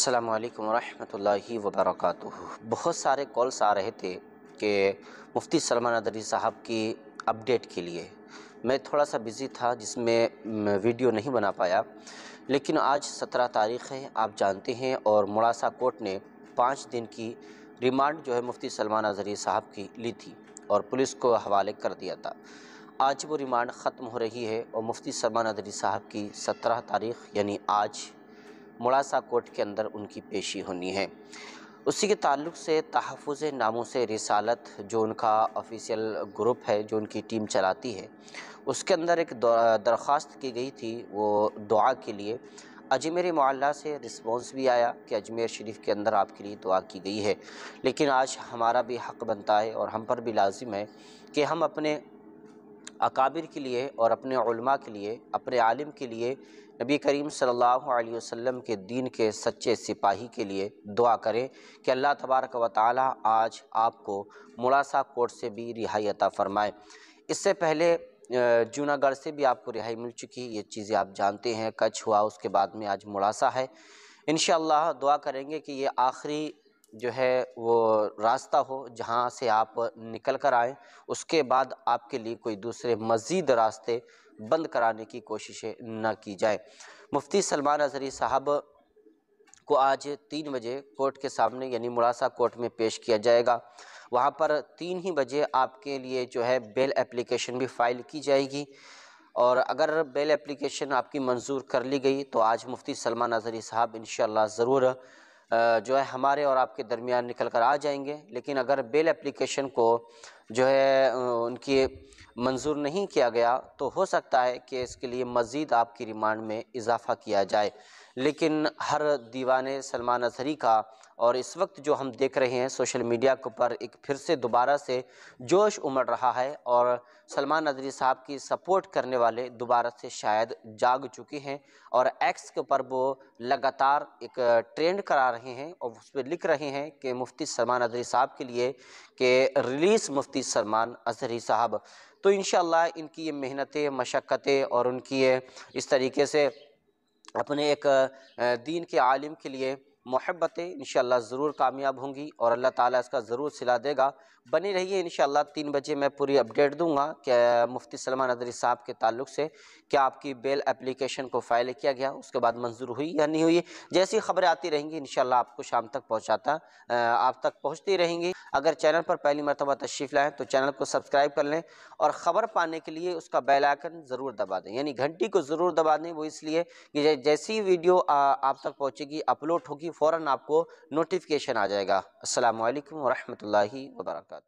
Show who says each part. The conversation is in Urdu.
Speaker 1: السلام علیکم ورحمۃ اللہ وبرکاتہ بہت سارے کالس آ رہے تھے کہ مفتی سلمان ادری صاحب کی اپ ڈیٹ کے لیے میں تھوڑا سا بزی تھا جس میں ویڈیو نہیں بنا پایا لیکن آج سترہ تاریخ ہے آپ جانتے ہیں اور مڑاسا کورٹ نے پانچ دن کی ریمانڈ جو ہے مفتی سلمان عظری صاحب کی لی تھی اور پولیس کو حوالے کر دیا تھا آج وہ ریمانڈ ختم ہو رہی ہے اور مفتی سلمان عدری صاحب کی سترہ تاریخ یعنی آج مڑاسا کوٹ کے اندر ان کی پیشی ہونی ہے اسی کے تعلق سے تحفظ ناموں سے رسالت جو ان کا آفیسیئل گروپ ہے جو ان کی ٹیم چلاتی ہے اس کے اندر ایک درخواست کی گئی تھی وہ دعا کے لیے اجمیر معلہ سے رسپونس بھی آیا کہ اجمیر شریف کے اندر آپ کے لیے دعا کی گئی ہے لیکن آج ہمارا بھی حق بنتا ہے اور ہم پر بھی لازم ہے کہ ہم اپنے اکابر کے لیے اور اپنے علماء کے لیے اپنے عالم کے لیے نبی کریم صلی اللہ علیہ وسلم کے دین کے سچے سپاہی کے لیے دعا کریں کہ اللہ تبارک و تعالی آج آپ کو مڑاسا کوٹ سے بھی رہائی عطا فرمائے اس سے پہلے جونہ گڑھ سے بھی آپ کو رہائی مل چکی یہ چیزیں آپ جانتے ہیں کچھ ہوا اس کے بعد میں آج مڑاسا ہے انشاءاللہ دعا کریں گے کہ یہ آخری جو ہے وہ راستہ ہو جہاں سے آپ نکل کر آئیں اس کے بعد آپ کے لیے کوئی دوسرے مزید راستے بند کرانے کی کوششیں نہ کی جائیں مفتی سلمان عزری صاحب کو آج تین بجے کورٹ کے سامنے یعنی مراسہ کورٹ میں پیش کیا جائے گا وہاں پر تین ہی بجے آپ کے لیے جو ہے بیل اپلیکیشن بھی فائل کی جائے گی اور اگر بیل اپلیکیشن آپ کی منظور کر لی گئی تو آج مفتی سلمان عزری صاحب انشاءاللہ ضرور جو ہے ہمارے اور آپ کے درمیان نکل کر آ جائیں گے لیکن اگر بیل اپلیکیشن کو جو ہے ان کی منظور نہیں کیا گیا تو ہو سکتا ہے کہ اس کے لیے مزید آپ کی ریمانڈ میں اضافہ کیا جائے لیکن ہر دیوان سلمان اظہری کا اور اس وقت جو ہم دیکھ رہے ہیں سوشل میڈیا کے اوپر ایک پھر سے دوبارہ سے جوش امڑ رہا ہے اور سلمان اظہری صاحب کی سپورٹ کرنے والے دوبارہ سے شاید جاگ چکے ہیں اور ایکس کے اوپر وہ لگاتار ایک ٹرینڈ کرا رہے ہیں اور اس پہ لکھ رہے ہیں کہ مفتی سلمان اظہری صاحب کے لیے کہ ریلیز مفتی سلمان اظہری صاحب تو انشاءاللہ ان کی یہ محنتیں مشقتیں اور ان کی یہ اس طریقے سے اپنے ایک دین کے عالم کے لیے محبتیں انشاءاللہ ضرور کامیاب ہوں گی اور اللہ تعالیٰ اس کا ضرور صلاح دے گا بنی رہیے انشاءاللہ تین بجے میں پوری اپڈیٹ دوں گا کہ مفتی سلمان نظری صاحب کے تعلق سے کیا آپ کی بیل اپلیکیشن کو فائل کیا گیا اس کے بعد منظور ہوئی یا نہیں ہوئی جیسی خبریں آتی رہیں گی انشاءاللہ آپ کو شام تک پہنچاتا آپ تک پہنچتی رہیں گی اگر چینل پر پہلی مرتبہ تشریف لائیں تو چینل کو سبسکرائب کر لیں اور خبر پانے کے لیے اس کا بیل آئکن ضرور دبا دیں یعنی گھنٹی کو ضرور دبا دیں وہ اس لیے کہ جیسی ویڈیو آپ تک پہنچے گی اپلوٹ ہوگی فوراً آپ کو نوٹیفکیشن آ جائے گا السلام علیکم ورحمۃ اللہ وبرکاتہ